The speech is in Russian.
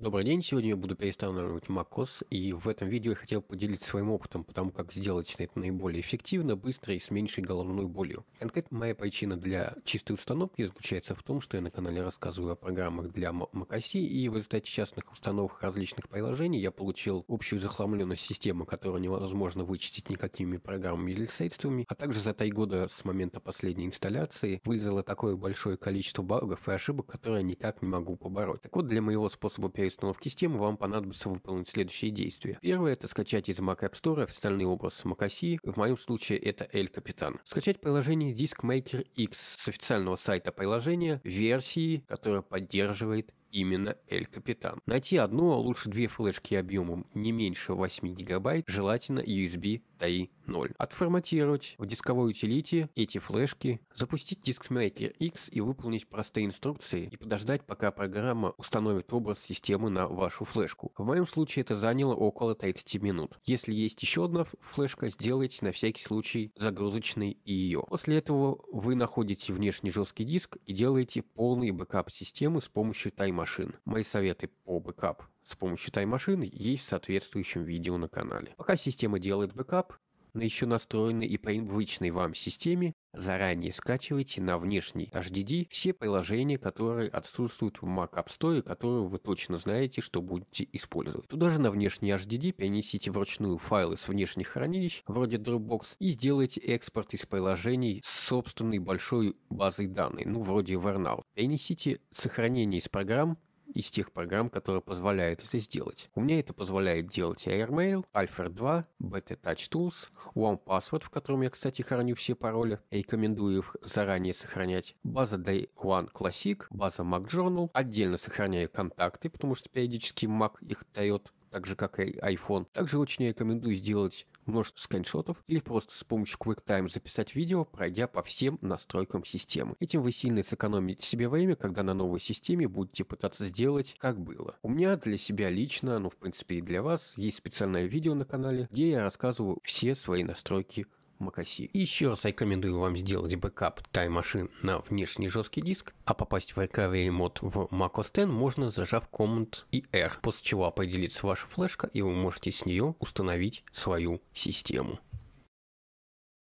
Добрый день, сегодня я буду перестанавливать macOS, и в этом видео я хотел поделиться своим опытом по тому, как сделать это наиболее эффективно, быстро и с меньшей головной болью. Конкретно моя причина для чистой установки заключается в том, что я на канале рассказываю о программах для macOS, и в результате частных установок различных приложений я получил общую захламленность системы, которую невозможно вычистить никакими программами или средствами, а также за 3 года с момента последней инсталляции вылезло такое большое количество багов и ошибок, которые я никак не могу побороть. Так вот, для моего способа перестройки установки системы вам понадобится выполнить следующие действия. Первое – это скачать из Mac App Store официальный образ Mac В моем случае это El Capitan. Скачать приложение Disk Maker X с официального сайта приложения версии, которая поддерживает именно Эль Капитан. Найти одну, а лучше две флешки объемом не меньше 8 гигабайт, желательно USB TAI 0. Отформатировать в дисковой утилите эти флешки, запустить DiskMaker X и выполнить простые инструкции и подождать, пока программа установит образ системы на вашу флешку. В моем случае это заняло около 30 минут. Если есть еще одна флешка, сделайте на всякий случай загрузочный и ее. После этого вы находите внешний жесткий диск и делаете полный бэкап системы с помощью тайма тайм-машин. Мои советы по бэкап с помощью тайм-машин есть в соответствующем видео на канале. Пока система делает бэкап, на еще настроенной и привычной вам системе Заранее скачивайте на внешний HDD все приложения, которые отсутствуют в Mac App Store, которые вы точно знаете, что будете использовать. Туда же на внешний HDD перенесите вручную файлы с внешних хранилищ, вроде Dropbox, и сделайте экспорт из приложений с собственной большой базой данных, ну вроде Evernote. Перенесите сохранение из программ из тех программ, которые позволяют это сделать. У меня это позволяет делать AirMail, Alfred 2, Beta Touch Tools, OnePassword, в котором я, кстати, храню все пароли, рекомендую их заранее сохранять, база Day One Classic, база MacJournal, отдельно сохраняю контакты, потому что периодически Mac их дает, так же как и iPhone. Также очень рекомендую сделать множество скриншотов или просто с помощью QuickTime записать видео, пройдя по всем настройкам системы. Этим вы сильно сэкономите себе время, когда на новой системе будете пытаться сделать, как было. У меня для себя лично, ну в принципе и для вас, есть специальное видео на канале, где я рассказываю все свои настройки Макаси. Еще раз рекомендую вам сделать бэкап Time Machine на внешний жесткий диск, а попасть в recovery мод в Mac OS X можно зажав Command и R, после чего определится ваша флешка и вы можете с нее установить свою систему.